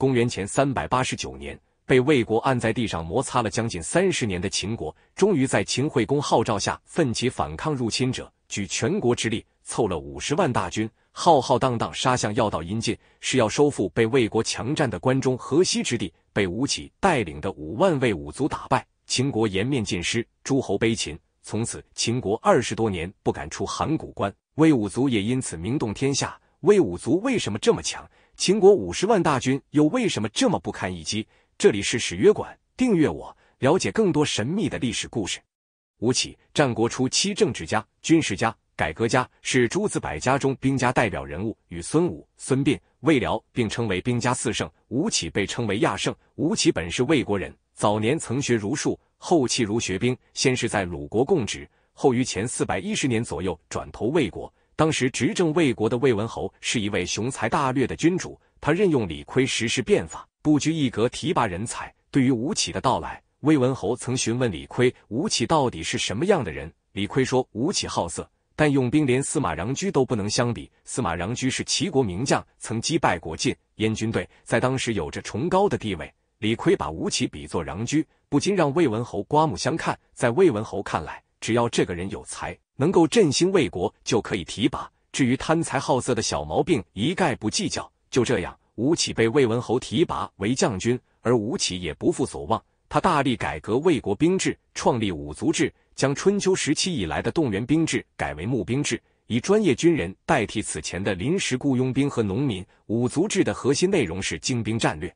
公元前三百八十九年，被魏国按在地上摩擦了将近三十年的秦国，终于在秦惠公号召下奋起反抗入侵者，举全国之力凑了五十万大军，浩浩荡荡杀向要道阴晋，是要收复被魏国强占的关中、河西之地。被吴起带领的五万魏武卒打败，秦国颜面尽失，诸侯悲秦。从此，秦国二十多年不敢出函谷关，魏武卒也因此名动天下。魏武卒为什么这么强？秦国五十万大军又为什么这么不堪一击？这里是史约馆，订阅我了解更多神秘的历史故事。吴起，战国初期政治家、军事家、改革家，是诸子百家中兵家代表人物，与孙武、孙膑、魏辽并称为兵家四圣。吴起被称为亚圣。吴起本是魏国人，早年曾学儒术，后弃儒学兵，先是在鲁国供职，后于前四百一十年左右转投魏国。当时执政魏国的魏文侯是一位雄才大略的君主，他任用李悝实施变法，不拘一格提拔人才。对于吴起的到来，魏文侯曾询问李悝：“吴起到底是什么样的人？”李悝说：“吴起好色，但用兵连司马穰苴都不能相比。司马穰苴是齐国名将，曾击败过晋燕军队，在当时有着崇高的地位。李悝把吴起比作穰苴，不禁让魏文侯刮目相看。在魏文侯看来，只要这个人有才。”能够振兴魏国就可以提拔，至于贪财好色的小毛病，一概不计较。就这样，吴起被魏文侯提拔为将军，而吴起也不负所望。他大力改革魏国兵制，创立五族制，将春秋时期以来的动员兵制改为募兵制，以专业军人代替此前的临时雇佣兵和农民。五族制的核心内容是精兵战略，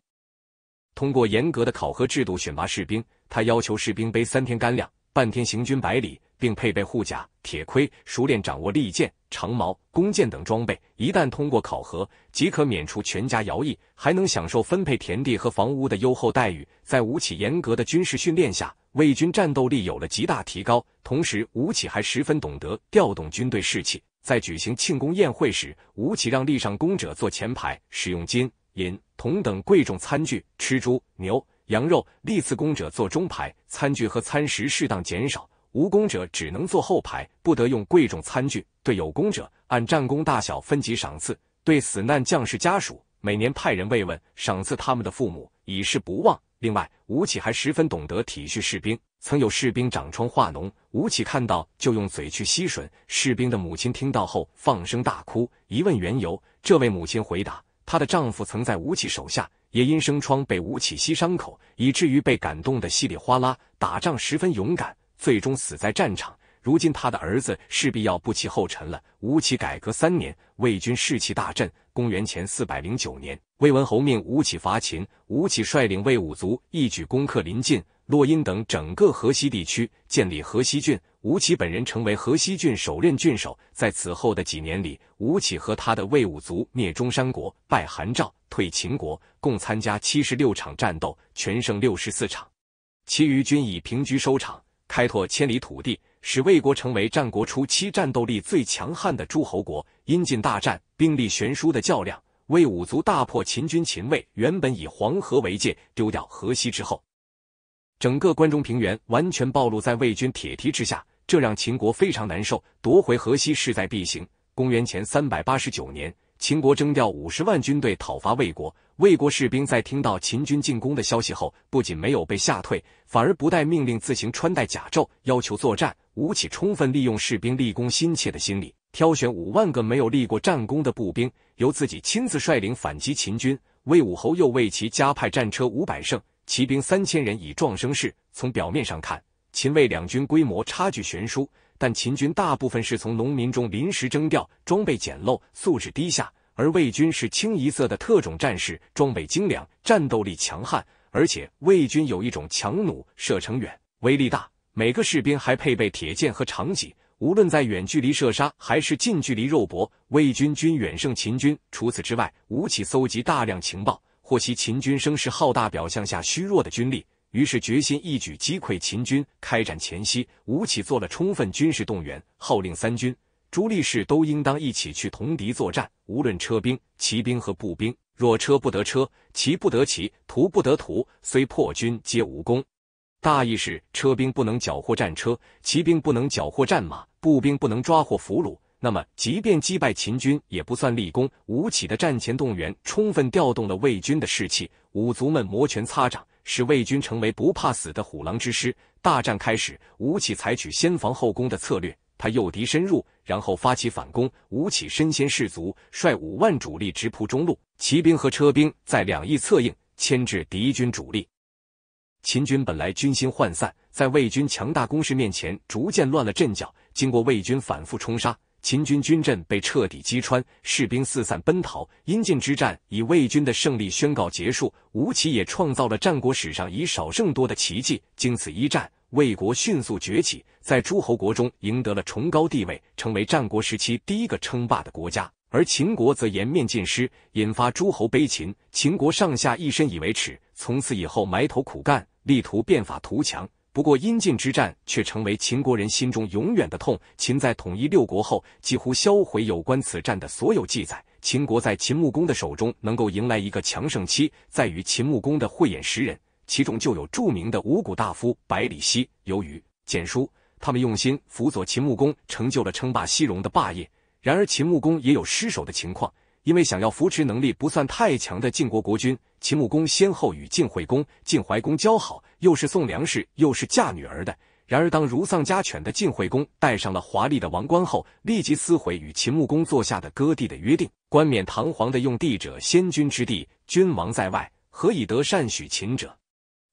通过严格的考核制度选拔士兵。他要求士兵背三天干粮，半天行军百里。并配备护甲、铁盔，熟练掌握利剑、长矛、弓箭等装备。一旦通过考核，即可免除全家徭役，还能享受分配田地和房屋的优厚待遇。在吴起严格的军事训练下，魏军战斗力有了极大提高。同时，吴起还十分懂得调动军队士气。在举行庆功宴会时，吴起让立上功者坐前排，使用金、银、铜等贵重餐具，吃猪、牛、羊肉；立次功者坐中排，餐具和餐食适当减少。无功者只能坐后排，不得用贵重餐具。对有功者，按战功大小分级赏赐。对死难将士家属，每年派人慰问，赏赐他们的父母，以示不忘。另外，吴起还十分懂得体恤士兵。曾有士兵长疮化脓，吴起看到就用嘴去吸吮。士兵的母亲听到后放声大哭，一问缘由，这位母亲回答：她的丈夫曾在吴起手下，也因生疮被吴起吸伤口，以至于被感动的稀里哗啦。打仗十分勇敢。最终死在战场。如今他的儿子势必要步其后尘了。吴起改革三年，魏军士气大振。公元前四百零九年，魏文侯命吴起伐秦。吴起率领魏武卒一举攻克临晋、洛阴等整个河西地区，建立河西郡。吴起本人成为河西郡首任郡守。在此后的几年里，吴起和他的魏武卒灭中山国、败韩赵、退秦国，共参加七十六场战斗，全胜六十四场，其余均以平局收场。开拓千里土地，使魏国成为战国初期战斗力最强悍的诸侯国。因晋大战，兵力悬殊的较量，魏武卒大破秦军。秦魏原本以黄河为界，丢掉河西之后，整个关中平原完全暴露在魏军铁蹄之下，这让秦国非常难受。夺回河西势在必行。公元前三百八十九年。秦国征调五十万军队讨伐魏国，魏国士兵在听到秦军进攻的消息后，不仅没有被吓退，反而不待命令自行穿戴甲胄，要求作战。吴起充分利用士兵立功心切的心理，挑选五万个没有立过战功的步兵，由自己亲自率领反击秦军。魏武侯又为其加派战车五百乘，骑兵三千人，以壮声势。从表面上看。秦魏两军规模差距悬殊，但秦军大部分是从农民中临时征调，装备简陋，素质低下；而魏军是清一色的特种战士，装备精良，战斗力强悍。而且魏军有一种强弩，射程远，威力大。每个士兵还配备铁剑和长戟，无论在远距离射杀还是近距离肉搏，魏军均远胜秦军。除此之外，吴起搜集大量情报，获悉秦军声势浩大，表象下虚弱的军力。于是决心一举击溃秦军。开战前夕，吴起做了充分军事动员，号令三军：朱力士都应当一起去同敌作战，无论车兵、骑兵和步兵。若车不得车，骑不得骑，徒不得徒，虽破军皆无功。大意是：车兵不能缴获战车，骑兵不能缴获战马，步兵不能抓获俘虏，那么即便击败秦军，也不算立功。吴起的战前动员充分调动了魏军的士气，五族们摩拳擦掌。使魏军成为不怕死的虎狼之师。大战开始，吴起采取先防后攻的策略，他诱敌深入，然后发起反攻。吴起身先士卒，率五万主力直扑中路，骑兵和车兵在两翼策应，牵制敌军主力。秦军本来军心涣散，在魏军强大攻势面前，逐渐乱了阵脚。经过魏军反复冲杀。秦军军阵被彻底击穿，士兵四散奔逃。阴晋之战以魏军的胜利宣告结束，吴起也创造了战国史上以少胜多的奇迹。经此一战，魏国迅速崛起，在诸侯国中赢得了崇高地位，成为战国时期第一个称霸的国家。而秦国则颜面尽失，引发诸侯悲秦。秦国上下一身以为耻，从此以后埋头苦干，力图变法图强。不过，阴晋之战却成为秦国人心中永远的痛。秦在统一六国后，几乎销毁有关此战的所有记载。秦国在秦穆公的手中能够迎来一个强盛期，在于秦穆公的慧眼识人，其中就有著名的五谷大夫百里奚、由于简书，他们用心辅佐秦穆公，成就了称霸西戎的霸业。然而，秦穆公也有失手的情况，因为想要扶持能力不算太强的晋国国君，秦穆公先后与晋惠公、晋怀公交好。又是送粮食，又是嫁女儿的。然而，当如丧家犬的晋惠公戴上了华丽的王冠后，立即撕毁与秦穆公作下的割地的约定，冠冕堂皇的用地者先君之地，君王在外，何以得善许秦者？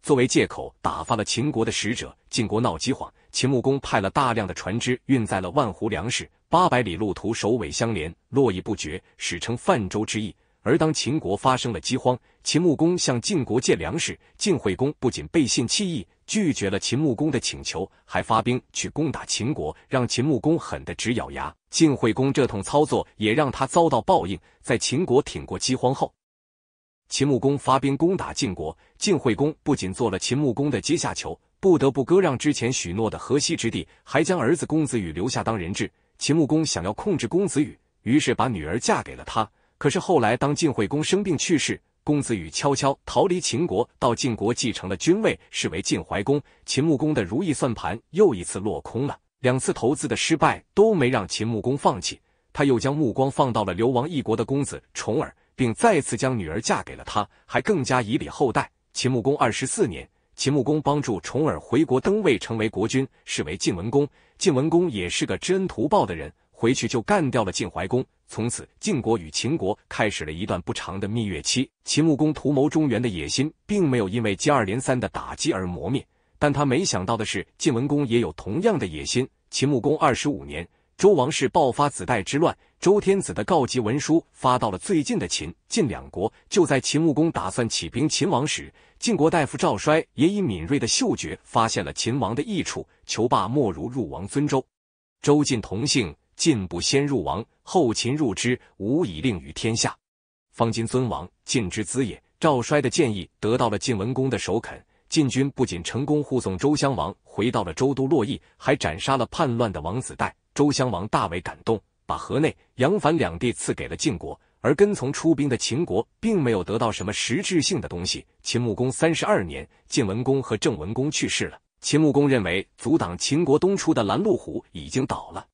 作为借口，打发了秦国的使者。晋国闹饥荒，秦穆公派了大量的船只运载了万斛粮食，八百里路途首尾相连，络绎不绝，史称泛舟之役。而当秦国发生了饥荒，秦穆公向晋国借粮食，晋惠公不仅背信弃义拒绝了秦穆公的请求，还发兵去攻打秦国，让秦穆公狠的直咬牙。晋惠公这通操作也让他遭到报应，在秦国挺过饥荒后，秦穆公发兵攻打晋国，晋惠公不仅做了秦穆公的阶下囚，不得不割让之前许诺的河西之地，还将儿子公子羽留下当人质。秦穆公想要控制公子羽，于是把女儿嫁给了他。可是后来，当晋惠公生病去世，公子羽悄悄逃离秦国，到晋国继承了君位，视为晋怀公。秦穆公的如意算盘又一次落空了。两次投资的失败都没让秦穆公放弃，他又将目光放到了流亡异国的公子重耳，并再次将女儿嫁给了他，还更加以礼厚待。秦穆公二十四年，秦穆公帮助重耳回国登位，成为国君，视为晋文公。晋文公也是个知恩图报的人。回去就干掉了晋怀公，从此晋国与秦国开始了一段不长的蜜月期。秦穆公图谋中原的野心，并没有因为接二连三的打击而磨灭，但他没想到的是，晋文公也有同样的野心。秦穆公二十五年，周王室爆发子代之乱，周天子的告急文书发到了最近的秦、晋两国。就在秦穆公打算起兵秦王时，晋国大夫赵衰也以敏锐的嗅觉发现了秦王的益处，求罢莫如入王尊周，周晋同姓。晋不先入王，后秦入之，无以令于天下。方今尊王，晋之资也。赵衰的建议得到了晋文公的首肯。晋军不仅成功护送周襄王回到了周都洛邑，还斩杀了叛乱的王子代。周襄王大为感动，把河内、杨樊两地赐给了晋国。而跟从出兵的秦国并没有得到什么实质性的东西。秦穆公三十二年，晋文公和郑文公去世了。秦穆公认为阻挡秦国东出的拦路虎已经倒了。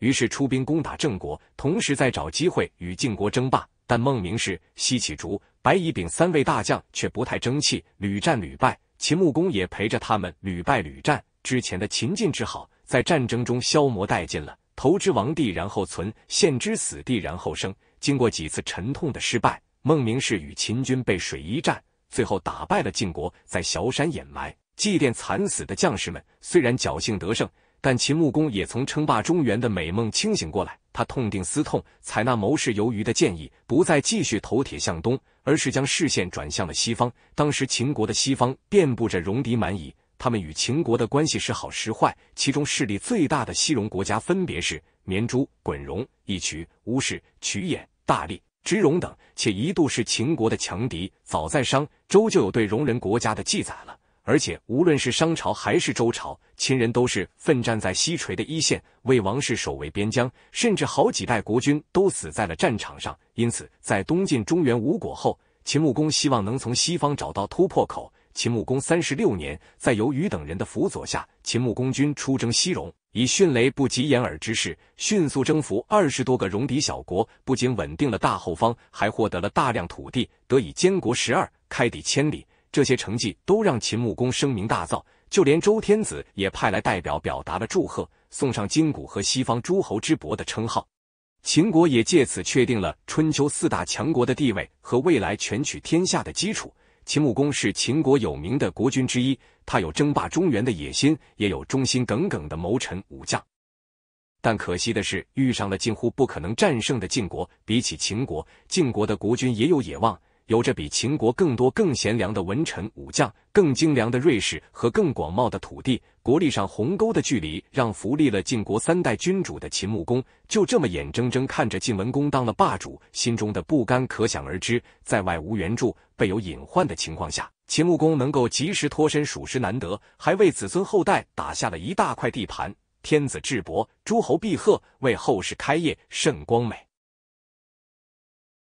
于是出兵攻打郑国，同时再找机会与晋国争霸。但孟明氏、西乞竹、白乙丙三位大将却不太争气，屡战屡败。秦穆公也陪着他们屡败屡战，之前的秦晋之好在战争中消磨殆尽了。投之亡地然后存，陷之死地然后生。经过几次沉痛的失败，孟明氏与秦军被水一战，最后打败了晋国，在小山掩埋祭奠惨死的将士们。虽然侥幸得胜。但秦穆公也从称霸中原的美梦清醒过来，他痛定思痛，采纳谋士游于的建议，不再继续投铁向东，而是将视线转向了西方。当时秦国的西方遍布着戎狄蛮夷，他们与秦国的关系时好时坏。其中势力最大的西戎国家分别是绵竹、滚戎、义渠、乌氏、渠眼、大力、支戎等，且一度是秦国的强敌。早在商周就有对戎人国家的记载了。而且，无论是商朝还是周朝，秦人都是奋战在西陲的一线，为王室守卫边疆，甚至好几代国君都死在了战场上。因此，在东晋中原无果后，秦穆公希望能从西方找到突破口。秦穆公三十六年，在由于等人的辅佐下，秦穆公军出征西戎，以迅雷不及掩耳之势，迅速征服二十多个戎狄小国，不仅稳定了大后方，还获得了大量土地，得以监国十二，开抵千里。这些成绩都让秦穆公声名大噪，就连周天子也派来代表表达了祝贺，送上“金谷”和“西方诸侯之伯”的称号。秦国也借此确定了春秋四大强国的地位和未来全取天下的基础。秦穆公是秦国有名的国君之一，他有争霸中原的野心，也有忠心耿耿的谋臣武将。但可惜的是，遇上了近乎不可能战胜的晋国。比起秦国，晋国的国君也有野望。有着比秦国更多、更贤良的文臣武将，更精良的瑞士和更广袤的土地，国力上鸿沟的距离，让伏立了晋国三代君主的秦穆公，就这么眼睁睁看着晋文公当了霸主，心中的不甘可想而知。在外无援助、备有隐患的情况下，秦穆公能够及时脱身，属实难得，还为子孙后代打下了一大块地盘。天子智伯，诸侯必贺，为后世开业，甚光美。